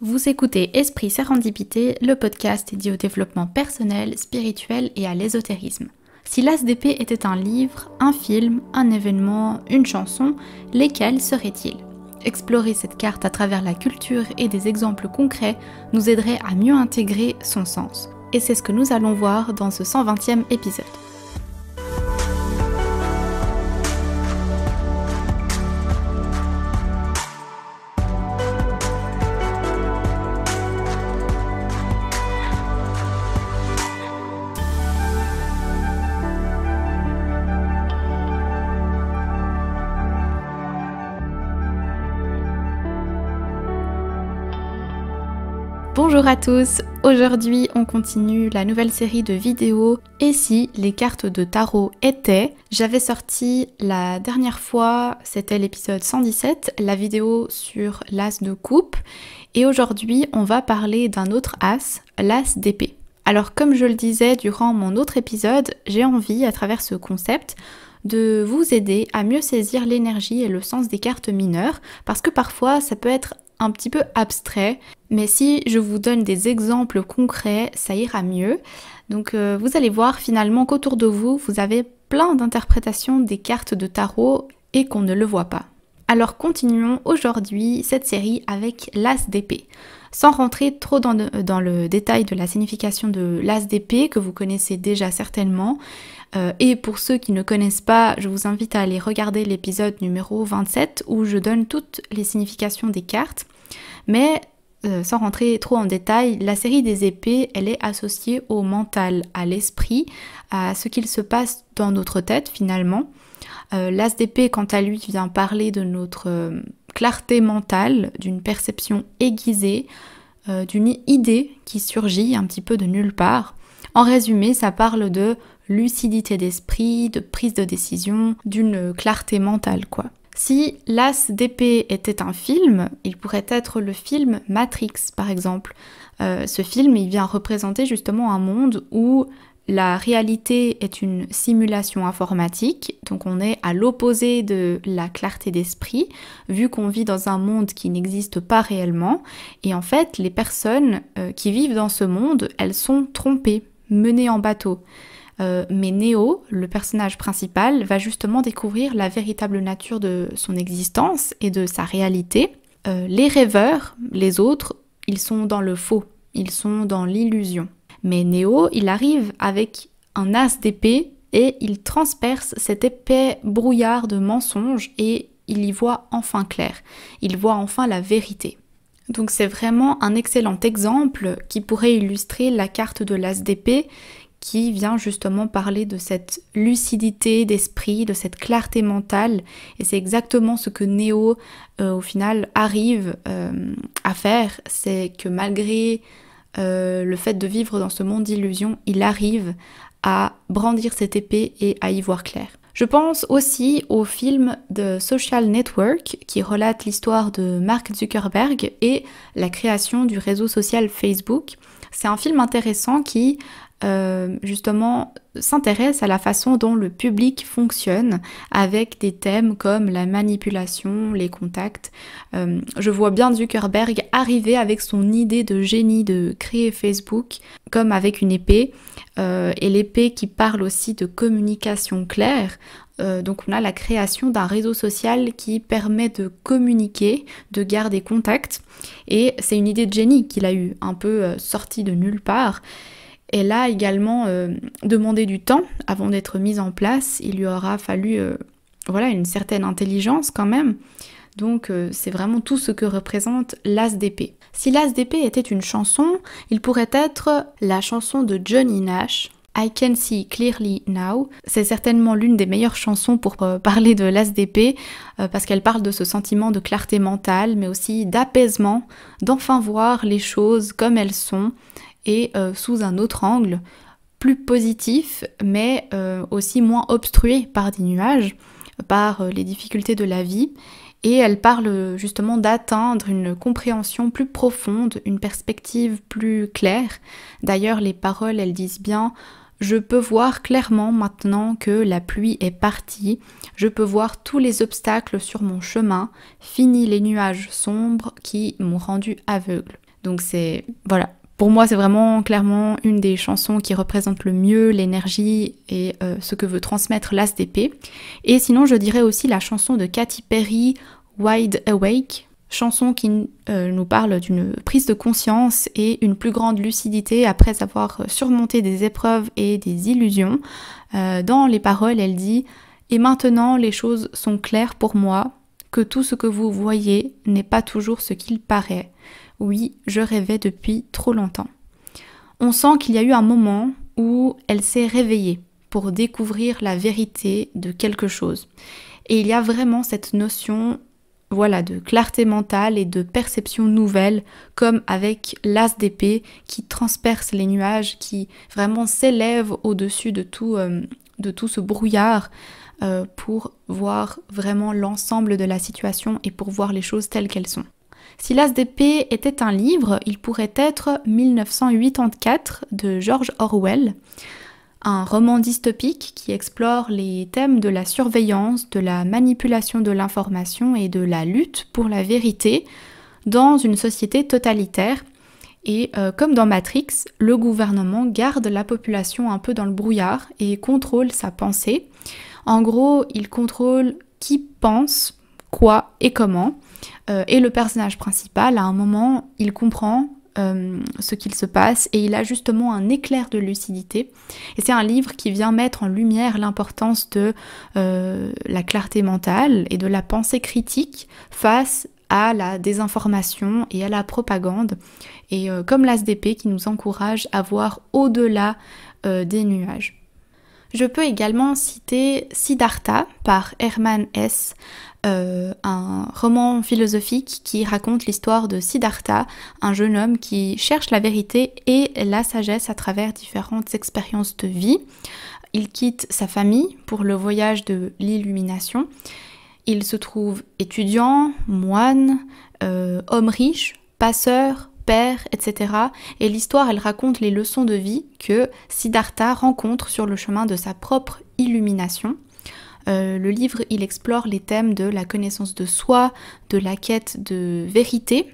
Vous écoutez Esprit Sérendipité, le podcast dédié au développement personnel, spirituel et à l'ésotérisme. Si l'ASDP était un livre, un film, un événement, une chanson, lesquels seraient-ils Explorer cette carte à travers la culture et des exemples concrets nous aiderait à mieux intégrer son sens. Et c'est ce que nous allons voir dans ce 120e épisode. Bonjour à tous, aujourd'hui on continue la nouvelle série de vidéos Et si les cartes de tarot étaient J'avais sorti la dernière fois, c'était l'épisode 117, la vidéo sur l'as de coupe et aujourd'hui on va parler d'un autre as, l'as d'épée. Alors comme je le disais durant mon autre épisode, j'ai envie à travers ce concept de vous aider à mieux saisir l'énergie et le sens des cartes mineures, parce que parfois ça peut être un petit peu abstrait, mais si je vous donne des exemples concrets, ça ira mieux. Donc euh, vous allez voir finalement qu'autour de vous, vous avez plein d'interprétations des cartes de tarot et qu'on ne le voit pas. Alors continuons aujourd'hui cette série avec l'As d'épée. Sans rentrer trop dans le, euh, dans le, détail de la signification de l'As d'épée que vous connaissez déjà certainement, euh, et pour ceux qui ne connaissent pas, je vous invite à aller regarder l'épisode numéro 27 où je donne toutes les significations des cartes. Mais euh, sans rentrer trop en détail, la série des épées, elle est associée au mental, à l'esprit, à ce qu'il se passe dans notre tête finalement. Euh, l'as d'épée, quant à lui, vient parler de notre clarté mentale, d'une perception aiguisée, d'une idée qui surgit un petit peu de nulle part. En résumé, ça parle de lucidité d'esprit, de prise de décision, d'une clarté mentale, quoi. Si L'As d'épée était un film, il pourrait être le film Matrix, par exemple. Euh, ce film, il vient représenter justement un monde où la réalité est une simulation informatique, donc on est à l'opposé de la clarté d'esprit, vu qu'on vit dans un monde qui n'existe pas réellement, et en fait les personnes euh, qui vivent dans ce monde, elles sont trompées, menées en bateau. Euh, mais Neo, le personnage principal, va justement découvrir la véritable nature de son existence et de sa réalité. Euh, les rêveurs, les autres, ils sont dans le faux, ils sont dans l'illusion. Mais Neo, il arrive avec un as d'épée et il transperce cet épais brouillard de mensonges et il y voit enfin clair, il voit enfin la vérité. Donc c'est vraiment un excellent exemple qui pourrait illustrer la carte de l'as d'épée qui vient justement parler de cette lucidité d'esprit, de cette clarté mentale. Et c'est exactement ce que Neo, euh, au final, arrive euh, à faire. C'est que malgré euh, le fait de vivre dans ce monde d'illusion, il arrive à brandir cette épée et à y voir clair. Je pense aussi au film de Social Network qui relate l'histoire de Mark Zuckerberg et la création du réseau social Facebook. C'est un film intéressant qui euh, justement s'intéresse à la façon dont le public fonctionne avec des thèmes comme la manipulation, les contacts. Euh, je vois bien Zuckerberg arriver avec son idée de génie de créer Facebook comme avec une épée euh, et l'épée qui parle aussi de communication claire. donc on a la création d'un réseau social qui permet de communiquer, de garder contact et c'est une idée de génie qu'il a eu, un peu sortie de nulle part. Elle a également euh, demander demandé du temps avant d'être mise en place. Il lui aura fallu euh, voilà, une certaine intelligence quand même. Donc euh, c'est vraiment tout ce que représente l'As d'épée. Si l'As d'épée était une chanson, il pourrait être la chanson de Johnny Nash. I Can See Clearly Now. C'est certainement l'une des meilleures chansons pour parler de l'As d'épée parce qu'elle parle de ce sentiment de clarté mentale mais aussi d'apaisement, d'enfin voir les choses comme elles sont et euh, sous un autre angle, plus positif, mais euh, aussi moins obstrué par des nuages, par euh, les difficultés de la vie. Et elle parle justement d'atteindre une compréhension plus profonde, une perspective plus claire. D'ailleurs, les paroles, elles disent bien je peux voir clairement maintenant que la pluie est partie, je peux voir tous les obstacles sur mon chemin, fini les nuages sombres qui m'ont rendu aveugle. Donc c'est voilà, pour moi, c'est vraiment clairement une des chansons qui représente le mieux l'énergie et euh, ce que veut transmettre l'ASDP. Et sinon, je dirais aussi la chanson de Katy Perry, Wide Awake, chanson qui euh, nous parle d'une prise de conscience et une plus grande lucidité après avoir surmonté des épreuves et des illusions. Euh, dans les paroles, elle dit Et maintenant, les choses sont claires pour moi, que tout ce que vous voyez n'est pas toujours ce qu'il paraît oui, je rêvais depuis trop longtemps. On sent qu'il y a eu un moment où elle s'est réveillée pour découvrir la vérité de quelque chose. Et il y a vraiment cette notion voilà, de clarté mentale et de perception nouvelle, comme avec l'as d'épée qui transperce les nuages, qui vraiment s'élève au-dessus de, tout, euh, de tout ce brouillard euh, pour voir vraiment l'ensemble de la situation et pour voir les choses telles qu'elles sont. Si l'As était un livre, il pourrait être 1984 de George Orwell, un roman dystopique qui explore les thèmes de la surveillance, de la manipulation de l'information et de la lutte pour la vérité dans une société totalitaire. Et euh, comme dans Matrix, le gouvernement garde la population un peu dans le brouillard et contrôle sa pensée. En gros, il contrôle qui pense, quoi et comment. Euh, et le personnage principal, à un moment, il comprend euh, ce qu'il se passe et il a justement un éclair de lucidité. Et c'est un livre qui vient mettre en lumière l'importance de euh, la clarté mentale et de la pensée critique face à la désinformation et à la propagande. Et comme l'ASDP qui nous encourage à voir au-delà des nuages. Je peux également citer Siddhartha par Hermann Hesse, euh, un roman philosophique qui raconte l'histoire de Siddhartha, un jeune homme qui cherche la vérité et la sagesse à travers différentes expériences de vie. Il quitte sa famille pour le voyage de l'illumination. Il se trouve étudiant, moine, euh, homme riche, passeur, etc. Et l'histoire, elle raconte les leçons de vie que Siddhartha rencontre sur le chemin de sa propre illumination. Euh, le livre, il explore les thèmes de la connaissance de soi, de la quête de vérité,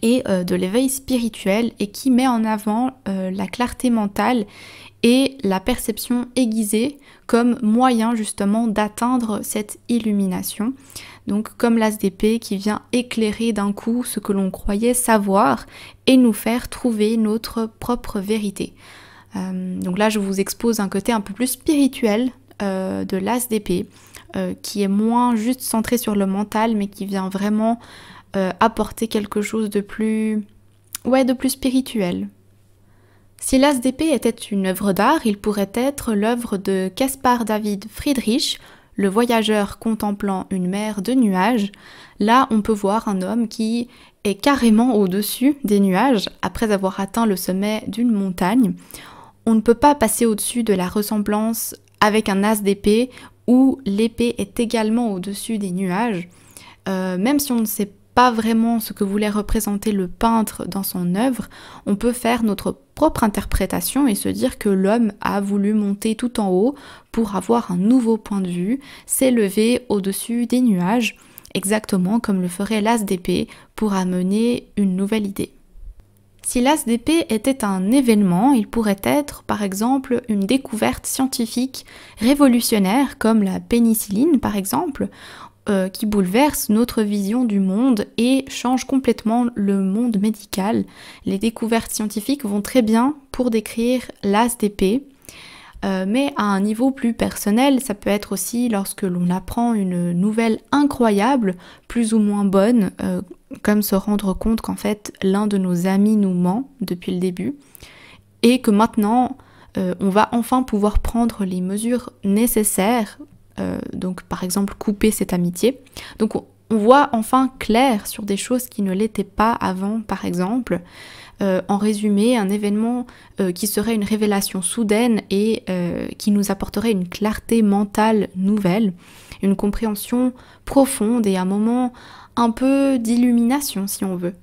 et euh, de l'éveil spirituel et qui met en avant euh, la clarté mentale et la perception aiguisée comme moyen justement d'atteindre cette illumination. Donc comme l'ASDP qui vient éclairer d'un coup ce que l'on croyait savoir et nous faire trouver notre propre vérité. Euh, donc là je vous expose un côté un peu plus spirituel de l'ASDP qui est moins juste centré sur le mental mais qui vient vraiment euh, apporter quelque chose de plus... ouais, de plus spirituel. Si l'As d'épée était une œuvre d'art, il pourrait être l'œuvre de Caspar David Friedrich, le voyageur contemplant une mer de nuages. Là, on peut voir un homme qui est carrément au-dessus des nuages après avoir atteint le sommet d'une montagne. On ne peut pas passer au-dessus de la ressemblance avec un as d'épée où l'épée est également au-dessus des nuages. Euh, même si on ne sait pas vraiment ce que voulait représenter le peintre dans son œuvre, on peut faire notre propre interprétation et se dire que l'homme a voulu monter tout en haut pour avoir un nouveau point de vue, s'élever au-dessus des nuages, exactement comme le ferait l'as d'épée pour amener une nouvelle idée. Si l'as d'épée était un événement, il pourrait être par exemple une découverte scientifique révolutionnaire comme la pénicilline par exemple, euh, qui bouleverse notre vision du monde et change complètement le monde médical. Les découvertes scientifiques vont très bien pour décrire l'ASDP, euh, mais à un niveau plus personnel, ça peut être aussi lorsque l'on apprend une nouvelle incroyable, plus ou moins bonne, euh, comme se rendre compte qu'en fait l'un de nos amis nous ment depuis le début, et que maintenant on va enfin pouvoir prendre les mesures nécessaires euh, donc par exemple couper cette amitié. Donc on voit enfin clair sur des choses qui ne l'étaient pas avant, par exemple. Euh, en résumé, un événement euh, qui serait une révélation soudaine et qui nous apporterait une clarté mentale nouvelle, une compréhension profonde et un moment un peu d'illumination si on veut.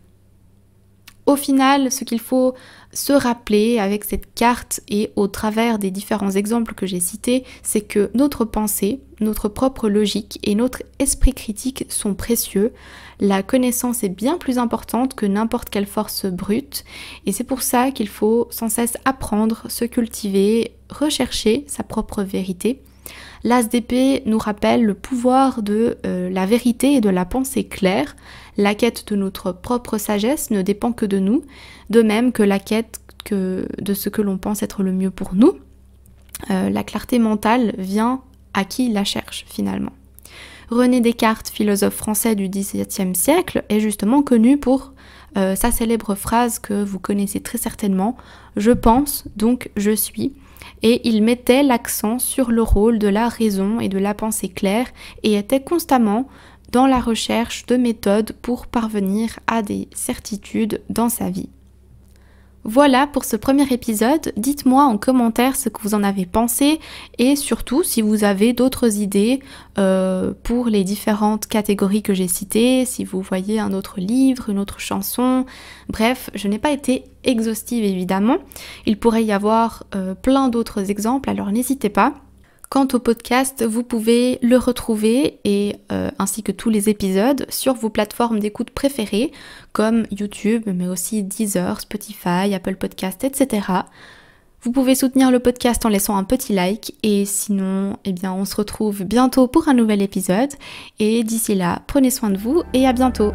Au final, ce qu'il faut se rappeler avec cette carte et au travers des différents exemples que j'ai cités, c'est que notre pensée, notre propre logique et notre esprit critique sont précieux. La connaissance est bien plus importante que n'importe quelle force brute et c'est pour ça qu'il faut sans cesse apprendre, se cultiver, rechercher sa propre vérité l'As d'épée nous rappelle le pouvoir de euh, la vérité et de la pensée claire. La quête de notre propre sagesse ne dépend que de nous, de même que la quête de ce que l'on pense être le mieux pour nous. Euh, la clarté mentale vient à qui la cherche finalement. René Descartes, philosophe français du XVIIe siècle, est justement connu pour euh, sa célèbre phrase que vous connaissez très certainement, je pense, donc je suis. Et il mettait l'accent sur le rôle de la raison et de la pensée claire et était constamment dans la recherche de méthodes pour parvenir à des certitudes dans sa vie. Voilà pour ce premier épisode. Dites-moi en commentaire ce que vous en avez pensé et surtout si vous avez d'autres idées euh, pour les différentes catégories que j'ai citées, si vous voyez un autre livre, une autre chanson. Bref, je n'ai pas été exhaustive évidemment. Il pourrait y avoir euh, plein d'autres exemples, alors n'hésitez pas. Quant au podcast, vous pouvez le retrouver et euh, ainsi que tous les épisodes sur vos plateformes d'écoute préférées comme YouTube, mais aussi Deezer, Spotify, Apple Podcast, etc. Vous pouvez soutenir le podcast en laissant un petit like et sinon, eh bien, on se retrouve bientôt pour un nouvel épisode et d'ici là, prenez soin de vous et à bientôt.